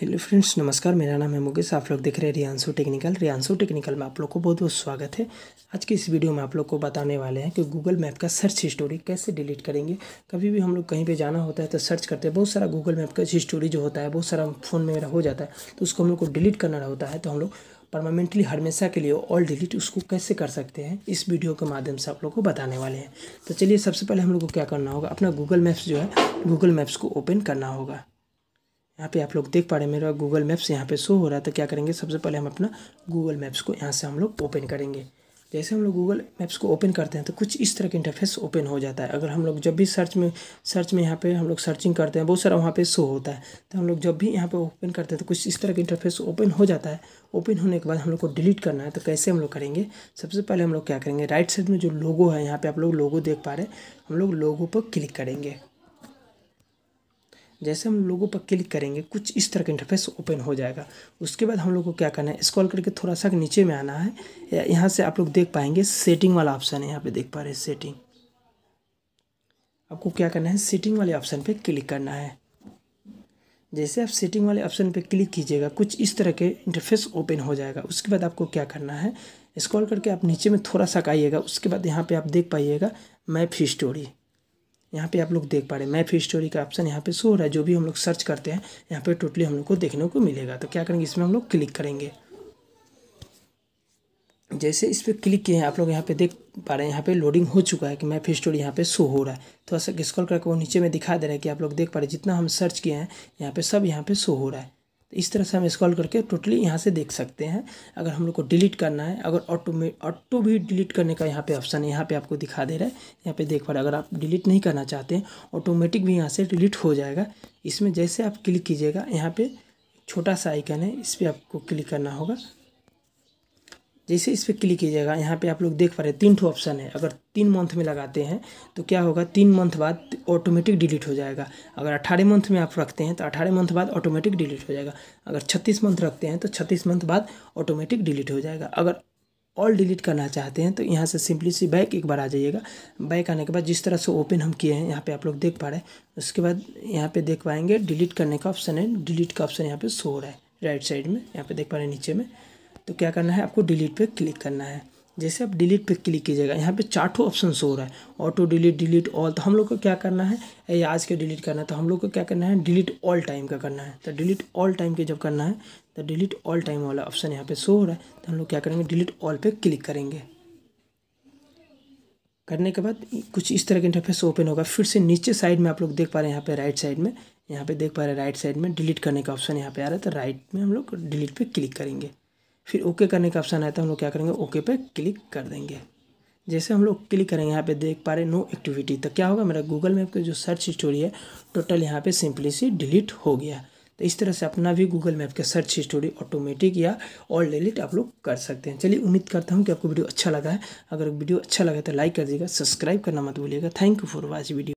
hello friends नमस्कार मेरा नाम है मुकेश आप लोग देख रहे हैं रियांशु टेक्निकल रियांशु टेक्निकल में आप लोग को बहुत बहुत स्वागत है आज के इस वीडियो में आप लोग को बताने वाले हैं कि गूगल मैप का सर्च हिस्टोरी कैसे डिलीट करेंगे कभी भी हम लोग कहीं पे जाना होता है तो सर्च करते हैं बहुत सारा गूगल मैप का हिस्टोरी जो होता है बहुत सारा फ़ोन में मेरा हो जाता है तो उसको हम लोग को डिलीट करना होता है तो हम लोग परमानेंटली हमेशा के लिए ऑल डिलीट उसको कैसे कर सकते हैं इस वीडियो के माध्यम से आप लोग को बताने वाले हैं तो चलिए सबसे पहले हम लोग को क्या करना होगा अपना गूगल मैप्स जो है गूगल मैप्स को ओपन करना होगा यहाँ पे आप लोग देख पा रहे हैं मेरा गूगल मैप्स यहाँ पे शो हो रहा है तो क्या करेंगे सबसे पहले हम अपना गूगल मैप्स को यहाँ से हम लोग ओपन करेंगे जैसे हम लोग गूगल मैप्स को ओपन करते हैं तो कुछ इस तरह का इंटरफेस ओपन हो जाता है अगर हम लोग जब भी सर्च में सर्च में यहाँ पे हम लोग सर्चिंग करते हैं बहुत सारा वहाँ पे शो होता है तो हम लोग जब भी यहाँ पे ओपन करते हैं तो कुछ इस तरह का इंटरफेस ओपन हो जाता है ओपन होने के बाद हम लोग को डिलीट करना है तो कैसे हम लोग करेंगे सबसे पहले हम लोग क्या करेंगे राइट साइड में जो लोगो है यहाँ पर आप लोग लोगो देख पा रहे हैं हम लोग लोगो पर क्लिक करेंगे जैसे हम लोगों पर क्लिक करेंगे कुछ इस तरह का इंटरफेस ओपन हो जाएगा उसके बाद हम लोग को क्या करना है स्क्रॉल करके थोड़ा सा नीचे में आना है यहाँ से आप लोग देख पाएंगे सेटिंग वाला ऑप्शन है यहाँ पे देख पा रहे हैं सेटिंग आपको क्या करना है सेटिंग वाले ऑप्शन पे क्लिक करना है जैसे आप सेटिंग वाले ऑप्शन पर क्लिक कीजिएगा कुछ इस तरह के इंटरफेस ओपन हो जाएगा उसके बाद आपको क्या करना है स्क्रॉल करके आप नीचे में थोड़ा सा आइएगा उसके बाद यहाँ पे आप देख पाइएगा मैप हिस्टोरी यहाँ पे आप लोग देख पा रहे हैं मैप हिस्टोरी का ऑप्शन यहाँ पे शो हो रहा है जो भी हम लोग सर्च करते हैं यहाँ पे टोटली हम लोग को देखने को मिलेगा तो क्या करेंगे इसमें हम लोग क्लिक करेंगे जैसे इस पर क्लिक किए हैं आप लोग यहाँ पे देख पा रहे हैं यहाँ पे लोडिंग हो चुका है कि मैप हिस्टोरी यहाँ पे शो हो रहा है थोड़ा सा स्क्रॉल करके वो नीचे में दिखा दे रहा है कि आप लोग देख पा रहे हैं जितना हम सर्च किए हैं यहाँ पे सब यहाँ पे शो हो रहा है तो इस तरह से हम स्क्रॉल करके टोटली यहाँ से देख सकते हैं अगर हम लोग को डिलीट करना है अगर ऑटो में ऑटो भी डिलीट करने का यहाँ पे ऑप्शन है यहाँ पे आपको दिखा दे रहा है यहाँ पे देख पा रहे अगर आप डिलीट नहीं करना चाहते हैं ऑटोमेटिक भी यहाँ से डिलीट हो जाएगा इसमें जैसे आप क्लिक कीजिएगा यहाँ पर छोटा सा आइकन है इस पर आपको क्लिक करना होगा जैसे इस पर क्लिक कीजिएगा यहाँ पे आप लोग देख पा रहे हैं तीन ठो ऑप्शन है अगर तीन मंथ में लगाते हैं तो क्या होगा तीन मंथ बाद ऑटोमेटिक डिलीट हो जाएगा अगर अट्ठारह मंथ में आप रखते हैं तो अट्ठारह मंथ बाद ऑटोमेटिक डिलीट हो जाएगा अगर छत्तीस मंथ रखते हैं तो छत्तीस मंथ बाद ऑटोमेटिक डिलीट हो जाएगा अगर ऑल डिलीट करना चाहते हैं तो यहाँ से सिंपली सी बैक एक बार आ जाइएगा बैक आने के बाद जिस तरह से ओपन हम किए हैं यहाँ पे आप लोग देख पा रहे हैं उसके बाद यहाँ पे देख पाएंगे डिलीट करने का ऑप्शन है डिलीट का ऑप्शन यहाँ पे सो रहा है राइट साइड में यहाँ पे देख पा रहे हैं नीचे में तो क्या करना है आपको डिलीट पे क्लिक करना है जैसे आप डिलीट पे क्लिक कीजिएगा यहाँ पे चार ऑप्शन हो रहा है ऑटो डिलीट डिलीट ऑल तो हम लोग को क्या करना है ये आज के डिलीट करना है तो हम लोग को क्या करना है डिलीट ऑल टाइम का करना है तो डिलीट ऑल टाइम के जब करना है तो डिलीट ऑल टाइम वाला ऑप्शन यहाँ पे शो हो रहा है तो हम लोग क्या करेंगे डिलीट ऑल पे क्लिक करेंगे करने के बाद कुछ इस तरह का इंटरफेस ओपन होगा फिर से नीचे साइड में आप लोग देख पा रहे हैं यहाँ पे राइट साइड में यहाँ पे देख पा रहे हैं राइट साइड में डिलीट करने का ऑप्शन यहाँ पे आ रहा है तो राइट में हम लोग डिलीट पे क्लिक करेंगे फिर ओके करने का ऑप्शन आता है हम लोग क्या करेंगे ओके पे क्लिक कर देंगे जैसे हम लोग क्लिक करेंगे यहाँ पे देख पा रहे नो एक्टिविटी तो क्या होगा मेरा गूगल मैप का जो सर्च स्टोरी है टोटल यहाँ पे सिंपली सी डिलीट हो गया तो इस तरह से अपना भी गूगल मैप के सर्च स्टोरी ऑटोमेटिक या और डिलीट आप लोग कर सकते हैं चलिए उम्मीद करता हूँ कि आपको वीडियो अच्छा लगा है अगर वीडियो अच्छा लगा तो लाइक कर दीजिएगा सब्सक्राइब करना मत भूलिएगा thank you for watch video